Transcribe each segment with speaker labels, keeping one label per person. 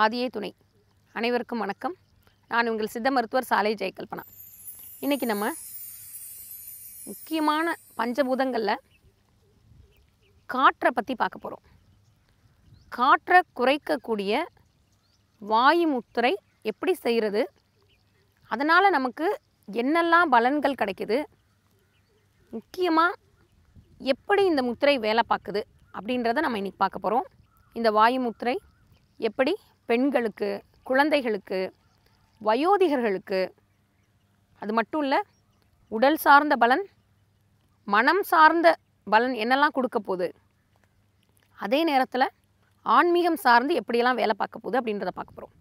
Speaker 1: ஆதியே துணை அனைவருக்கும் வணக்கம் நான் உங்கள் சித்த மருத்துவர் சாலை ஜெயகல்பனா இன்றைக்கி நம்ம முக்கியமான பஞ்சபூதங்களில் காற்றை பற்றி பார்க்க போகிறோம் காற்றை குறைக்கக்கூடிய வாயு முத்திரை எப்படி செய்கிறது அதனால் நமக்கு என்னெல்லாம் பலன்கள் கிடைக்கிது முக்கியமாக எப்படி இந்த முத்திரை வேலை பார்க்குது அப்படின்றத நம்ம இன்றைக்கி பார்க்க போகிறோம் இந்த வாயு முத்திரை எப்படி பெண்களுக்கு குழந்தைகளுக்கு வயோதிகர்களுக்கு அது மட்டும் இல்லை உடல் சார்ந்த பலன் மனம் சார்ந்த பலன் என்னெல்லாம் கொடுக்க போகுது அதே நேரத்தில் ஆன்மீகம் சார்ந்து எப்படியெல்லாம் வேலை பார்க்க போகுது அப்படின்றத பார்க்க போகிறோம்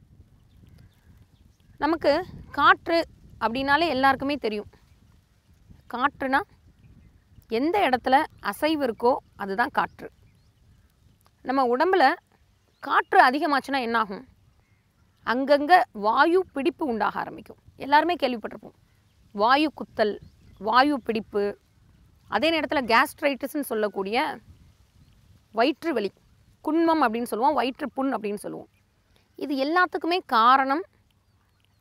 Speaker 1: நமக்கு காற்று அப்படின்னாலே எல்லாருக்குமே தெரியும் காற்றுனா எந்த இடத்துல அசைவு இருக்கோ அதுதான் காற்று நம்ம உடம்பில் காற்று அதிகமாச்சுன்னா என்னாகும் அங்கங்கே வாயு பிடிப்பு உண்டாக ஆரம்பிக்கும் எல்லாருமே கேள்விப்பட்டிருப்போம் வாயு குத்தல் வாயு பிடிப்பு அதே நேரத்தில் கேஸ்ட்ரைட்டிஸ்ன்னு சொல்லக்கூடிய வயிற்று வலி குண்மம் அப்படின்னு சொல்லுவோம் வயிற்று புண் அப்படின்னு சொல்லுவோம் இது எல்லாத்துக்குமே காரணம்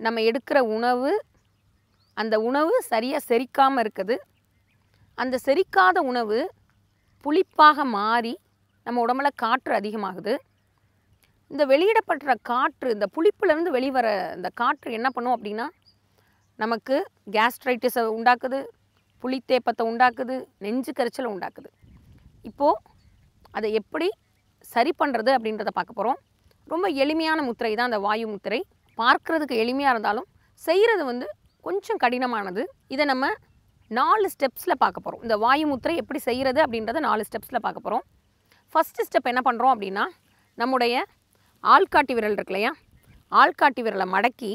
Speaker 1: நம்ம எடுக்கிற உணவு அந்த உணவு சரியாக செரிக்காமல் இருக்குது அந்த செரிக்காத உணவு புளிப்பாக மாறி நம்ம உடம்புல காற்று அதிகமாகுது இந்த வெளியிடப்படுற காற்று இந்த புளிப்புலேருந்து வெளிவர இந்த காற்று என்ன பண்ணும் அப்படின்னா நமக்கு கேஸ்ட்ரைட்டிஸை உண்டாக்குது புளித்தேப்பத்தை உண்டாக்குது நெஞ்சு கரைச்சலை உண்டாக்குது இப்போது அதை எப்படி சரி பண்ணுறது அப்படின்றத பார்க்க போகிறோம் ரொம்ப எளிமையான முத்திரை தான் அந்த வாயு முத்திரை பார்க்குறதுக்கு எளிமையாக இருந்தாலும் செய்கிறது வந்து கொஞ்சம் கடினமானது இதை நம்ம நாலு ஸ்டெப்ஸில் பார்க்க போகிறோம் இந்த வாயு முத்திரை எப்படி செய்கிறது அப்படின்றத நாலு ஸ்டெப்ஸில் பார்க்க போகிறோம் ஃபஸ்ட்டு ஸ்டெப் என்ன பண்ணுறோம் அப்படின்னா நம்முடைய ஆள்காட்டி விரல் இருக்கு இல்லையா ஆள்காட்டி விரலை மடக்கி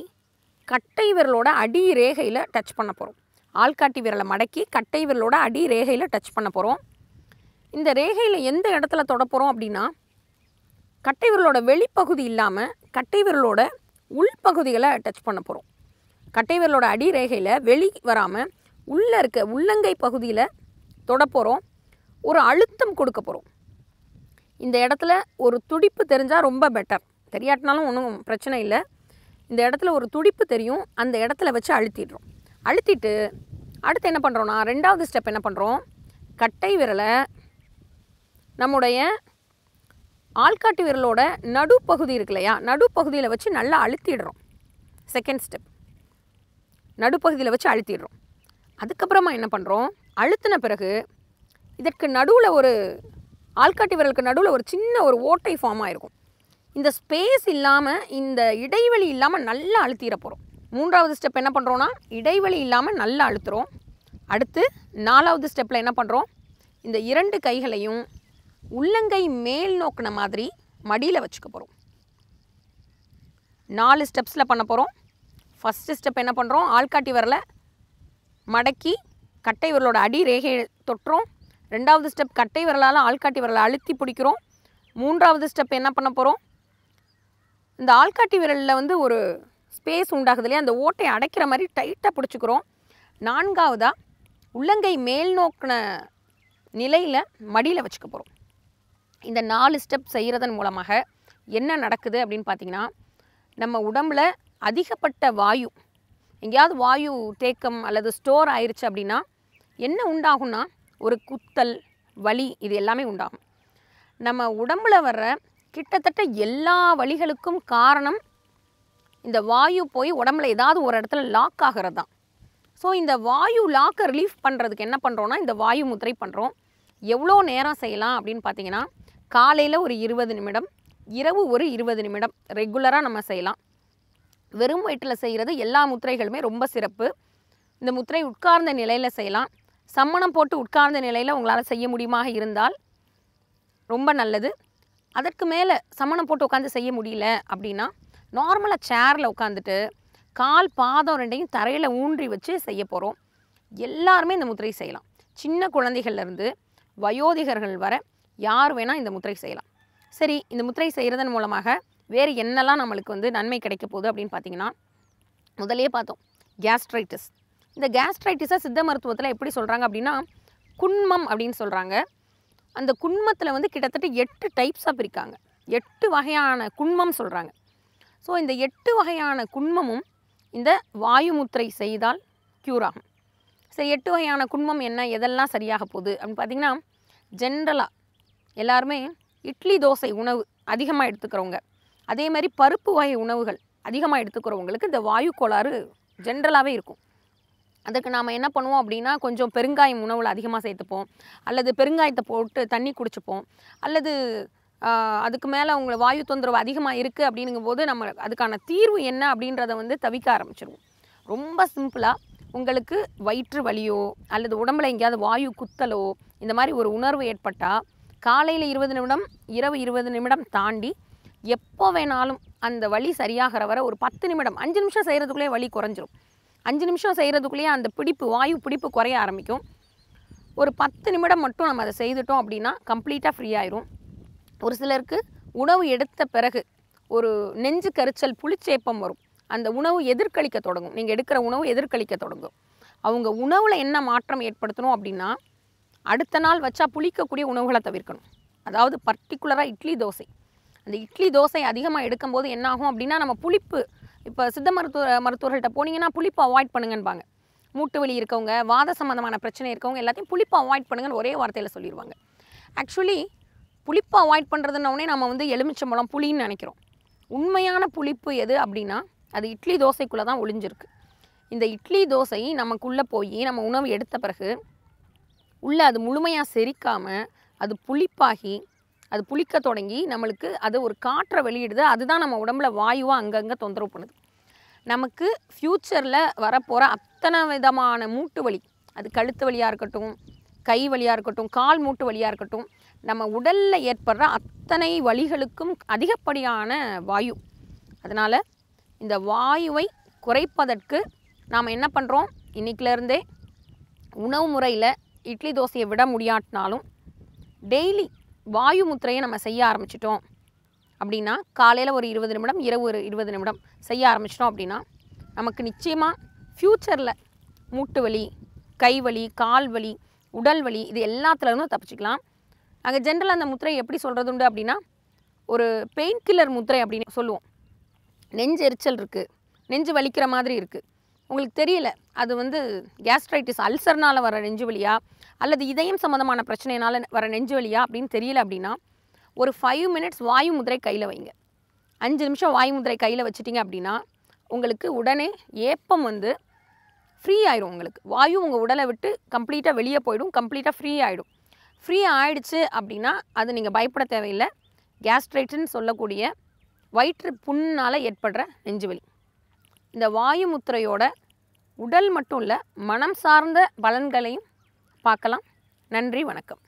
Speaker 1: கட்டை விரலோட அடி ரேகையில் டச் பண்ண போகிறோம் ஆள்காட்டி விரலை மடக்கி கட்டை விரலோட அடி ரேகையில் டச் பண்ண போகிறோம் இந்த ரேகையில் எந்த இடத்துல தொடப்போகிறோம் அப்படின்னா கட்டை விரலோட வெளிப்பகுதி இல்லாமல் கட்டை விரலோட உள்பகுதிகளை டச் பண்ண போகிறோம் கட்டை விரலோட அடி ரேகையில் வெளி வராமல் உள்ளே இருக்க உள்ளங்கை பகுதியில் தொடப்போகிறோம் ஒரு அழுத்தம் கொடுக்க போகிறோம் இந்த இடத்துல ஒரு துடிப்பு தெரிஞ்சால் ரொம்ப பெட்டர் தெரியாட்டினாலும் ஒன்றும் பிரச்சனை இல்லை இந்த இடத்துல ஒரு துடிப்பு தெரியும் அந்த இடத்துல வச்சு அழுத்திடுறோம் அழுத்திட்டு அடுத்து என்ன பண்ணுறோன்னா ரெண்டாவது ஸ்டெப் என்ன பண்ணுறோம் கட்டை விரலை நம்முடைய ஆள்காட்டு விரலோட நடுப்பகுதி இருக்கு இல்லையா நடுப்பகுதியில் வச்சு நல்லா அழுத்திடுறோம் செகண்ட் ஸ்டெப் நடுப்பகுதியில் வச்சு அழுத்திடுறோம் அதுக்கப்புறமா என்ன பண்ணுறோம் அழுத்தின பிறகு இதற்கு நடுவில் ஒரு ஆள்காட்டி விரலுக்கு நடுவில் ஒரு சின்ன ஒரு ஓட்டை ஃபார்ம் ஆகிருக்கும் இந்த ஸ்பேஸ் இல்லாமல் இந்த இடைவெளி இல்லாமல் நல்லா அழுத்திட போகிறோம் மூன்றாவது ஸ்டெப் என்ன பண்ணுறோன்னா இடைவெளி இல்லாமல் நல்லா அழுத்துகிறோம் அடுத்து நாலாவது ஸ்டெப்பில் என்ன பண்ணுறோம் இந்த இரண்டு கைகளையும் உள்ளங்கை மேல் நோக்கின மாதிரி மடியில் வச்சுக்க போகிறோம் நாலு ஸ்டெப்ஸில் பண்ண போகிறோம் ஃபஸ்ட்டு ஸ்டெப் என்ன பண்ணுறோம் ஆள்காட்டி வரலை மடக்கி கட்டை விரலோட அடி ரேகையை தொட்டுறோம் ரெண்டாவது ஸ்டெப் கட்டை விரலால் ஆள்காட்டி விரலை அழுத்தி பிடிக்கிறோம் மூன்றாவது ஸ்டெப் என்ன பண்ண போகிறோம் இந்த ஆள்காட்டி விரலில் வந்து ஒரு ஸ்பேஸ் உண்டாகுது இல்லையா அந்த ஓட்டை அடைக்கிற மாதிரி டைட்டாக பிடிச்சிக்கிறோம் நான்காவதாக உள்ளங்கை மேல் நோக்கின நிலையில் மடியில் வச்சுக்க போகிறோம் இந்த நாலு ஸ்டெப் செய்கிறதன் மூலமாக என்ன நடக்குது அப்படின்னு பார்த்திங்கன்னா நம்ம உடம்புல அதிகப்பட்ட வாயு எங்கேயாவது வாயு தேக்கம் அல்லது ஸ்டோர் ஆயிடுச்சு அப்படின்னா என்ன உண்டாகும்னா ஒரு குத்தல் வலி இது எல்லாமே உண்டாகும் நம்ம உடம்புல வர்ற கிட்டத்தட்ட எல்லா வழிகளுக்கும் காரணம் இந்த வாயு போய் உடம்புல ஏதாவது ஒரு இடத்துல லாக் ஆகிறது தான் ஸோ இந்த வாயு லாக்கை ரிலீஃப் பண்ணுறதுக்கு என்ன பண்ணுறோன்னா இந்த வாயு முத்திரை பண்ணுறோம் எவ்வளோ நேரம் செய்யலாம் அப்படின்னு பார்த்தீங்கன்னா காலையில் ஒரு இருபது நிமிடம் இரவு ஒரு இருபது நிமிடம் ரெகுலராக நம்ம செய்யலாம் வெறும் வயிற்றில் செய்கிறது எல்லா முத்திரைகளுமே ரொம்ப சிறப்பு இந்த முத்திரை உட்கார்ந்த நிலையில் செய்யலாம் சம்மணம் போட்டு உட்கார்ந்த நிலையில் உங்களால் செய்ய முடியுமாக இருந்தால் ரொம்ப நல்லது அதற்கு மேலே சம்மணம் போட்டு உட்காந்து செய்ய முடியல அப்படின்னா நார்மலாக சேரில் உட்காந்துட்டு கால் பாதம் ரெண்டையும் தரையில் ஊன்றி வச்சு செய்ய போகிறோம் எல்லாருமே இந்த முத்திரை செய்யலாம் சின்ன குழந்தைகள்லேருந்து வயோதிகர்கள் வர யார் வேணால் இந்த முத்திரை செய்யலாம் சரி இந்த முத்திரை செய்கிறதன் மூலமாக வேறு என்னெல்லாம் நம்மளுக்கு வந்து நன்மை கிடைக்க போகுது அப்படின்னு பார்த்தீங்கன்னா முதலே பார்த்தோம் கேஸ்ட்ரைட்டிஸ் இந்த கேஸ்ட்ரைட்டிஸை சித்த மருத்துவத்தில் எப்படி சொல்கிறாங்க அப்படின்னா குண்மம் அப்படின்னு சொல்கிறாங்க அந்த குண்மத்தில் வந்து கிட்டத்தட்ட எட்டு டைப்ஸாக பிரிக்காங்க எட்டு வகையான குண்மம் சொல்கிறாங்க ஸோ இந்த எட்டு வகையான குண்மமும் இந்த வாயுமுத்திரை செய்தால் க்யூர் ஆகும் சரி எட்டு வகையான குண்மம் என்ன எதெல்லாம் சரியாக போகுது அப்படின்னு பார்த்திங்கன்னா ஜென்ரலாக எல்லாருமே இட்லி தோசை உணவு அதிகமாக எடுத்துக்கிறவங்க அதே மாதிரி பருப்பு வகை உணவுகள் அதிகமாக எடுத்துக்கிறவங்களுக்கு இந்த வாயு கோளாறு ஜென்ரலாகவே இருக்கும் அதுக்கு நாம் என்ன பண்ணுவோம் அப்படின்னா கொஞ்சம் பெருங்காயம் உணவில் அதிகமாக சேர்த்துப்போம் அல்லது பெருங்காயத்தை போட்டு தண்ணி குடிச்சுப்போம் அல்லது அதுக்கு மேலே உங்களை வாயு தொந்தரவு அதிகமாக இருக்குது அப்படிங்கும்போது நம்ம அதுக்கான தீர்வு என்ன அப்படின்றத வந்து தவிக்க ஆரம்பிச்சிருவோம் ரொம்ப சிம்பிளாக உங்களுக்கு வயிற்று வலியோ அல்லது உடம்புல எங்கேயாவது வாயு குத்தலோ இந்த மாதிரி ஒரு உணர்வு ஏற்பட்டால் காலையில் இருபது நிமிடம் இரவு இருபது நிமிடம் தாண்டி எப்போ வேணாலும் அந்த வலி சரியாகிற வர ஒரு பத்து நிமிடம் அஞ்சு நிமிஷம் செய்கிறதுக்குள்ளே வலி குறைஞ்சிரும் அஞ்சு நிமிஷம் செய்கிறதுக்குள்ளேயே அந்த பிடிப்பு வாயு பிடிப்பு குறைய ஆரம்பிக்கும் ஒரு பத்து நிமிடம் மட்டும் நம்ம அதை செய்துட்டோம் அப்படின்னா கம்ப்ளீட்டாக ஃப்ரீ ஆயிரும் ஒரு சிலருக்கு உணவு எடுத்த பிறகு ஒரு நெஞ்சு கரிச்சல் புளிச்சேப்பம் வரும் அந்த உணவு எதிர்கழிக்க தொடங்கும் நீங்கள் எடுக்கிற உணவு எதிர்கழிக்க தொடங்கும் அவங்க உணவில் என்ன மாற்றம் ஏற்படுத்தணும் அப்படின்னா அடுத்த நாள் வச்சா புளிக்கக்கூடிய உணவுகளை தவிர்க்கணும் அதாவது பர்டிகுலராக இட்லி தோசை அந்த இட்லி தோசை அதிகமாக எடுக்கும்போது என்னாகும் அப்படின்னா நம்ம புளிப்பு இப்போ சித்த மருத்துவ மருத்துவர்கள்ட்ட போனீங்கன்னா புளிப்பு அவாய்ட் பண்ணுங்கன்பாங்க மூட்டு வலி இருக்கவங்க வாத சம்மந்தமான பிரச்சனை இருக்கவங்க எல்லாத்தையும் புளிப்பு அவாய்ட் பண்ணுங்கன்னு ஒரே வார்த்தையில் சொல்லிடுவாங்க ஆக்சுவலி புளிப்பு அவாய்ட் பண்ணுறதுனோடனே நம்ம வந்து எலுமிச்சம்பழம் புளின்னு நினைக்கிறோம் உண்மையான புளிப்பு எது அப்படின்னா அது இட்லி தோசைக்குள்ளே தான் ஒளிஞ்சிருக்கு இந்த இட்லி தோசை நமக்குள்ளே போய் நம்ம உணவு எடுத்த பிறகு உள்ளே அது முழுமையாக செரிக்காமல் அது புளிப்பாகி அது புளிக்க தொடங்கி நம்மளுக்கு அது ஒரு காற்றை வெளியிடுது அதுதான் நம்ம உடம்புல வாயுவாக அங்கங்கே தொந்தரவு பண்ணுது நமக்கு ஃப்யூச்சரில் வரப்போகிற அத்தனை விதமான மூட்டு வலி அது கழுத்து வழியாக இருக்கட்டும் கை வழியாக இருக்கட்டும் கால் மூட்டு வழியாக இருக்கட்டும் நம்ம உடலில் ஏற்படுற அத்தனை வழிகளுக்கும் அதிகப்படியான வாயு அதனால் இந்த வாயுவை குறைப்பதற்கு நாம் என்ன பண்ணுறோம் இன்றைக்கிலேருந்தே உணவு முறையில் இட்லி தோசையை விட முடியாட்டினாலும் டெய்லி வாயு முத்திரையை நம்ம செய்ய ஆரம்பிச்சிட்டோம் அப்படின்னா காலையில் ஒரு இருபது நிமிடம் இரவு ஒரு இருபது நிமிடம் செய்ய ஆரம்பிச்சிட்டோம் அப்படின்னா நமக்கு நிச்சயமாக ஃப்யூச்சரில் மூட்டு வலி கை வலி கால் வலி உடல் வலி இது எல்லாத்துலேருந்தும் தப்பிச்சிக்கலாம் நாங்கள் ஜென்ரலாக அந்த முத்திரை எப்படி சொல்கிறது உண்டு அப்படின்னா ஒரு பெயின் கில்லர் முத்திரை அப்படின்னு சொல்லுவோம் நெஞ்சு எரிச்சல் இருக்குது நெஞ்சு வலிக்கிற மாதிரி இருக்குது உங்களுக்கு தெரியல அது வந்து கேஸ்ட்ரைட்டிஸ் அல்சர்னால் வர நெஞ்சு வழியா அல்லது இதயம் சம்மந்தமான பிரச்சனையினால் வர நெஞ்சு வலியா அப்படின்னு தெரியல அப்படின்னா ஒரு ஃபைவ் மினிட்ஸ் வாயு முதிரை கையில் வைங்க அஞ்சு நிமிஷம் வாயு முதிரை கையில் வச்சுட்டிங்க அப்படின்னா உங்களுக்கு உடனே ஏப்பம் வந்து ஃப்ரீ ஆயிடும் உங்களுக்கு வாயு உங்கள் உடலை விட்டு கம்ப்ளீட்டாக வெளியே போயிடும் கம்ப்ளீட்டாக ஃப்ரீ ஆகிடும் ஃப்ரீ ஆயிடுச்சு அப்படின்னா அது நீங்கள் பயப்பட தேவையில்லை கேஸ்ட்ரைட்டுன்னு சொல்லக்கூடிய வயிற்று புண்ணால் ஏற்படுற நெஞ்சுவலி இந்த வாயு முத்திரையோட உடல் மட்டும் இல்லை மனம் சார்ந்த பலன்களையும் பார்க்கலாம் நன்றி வணக்கம்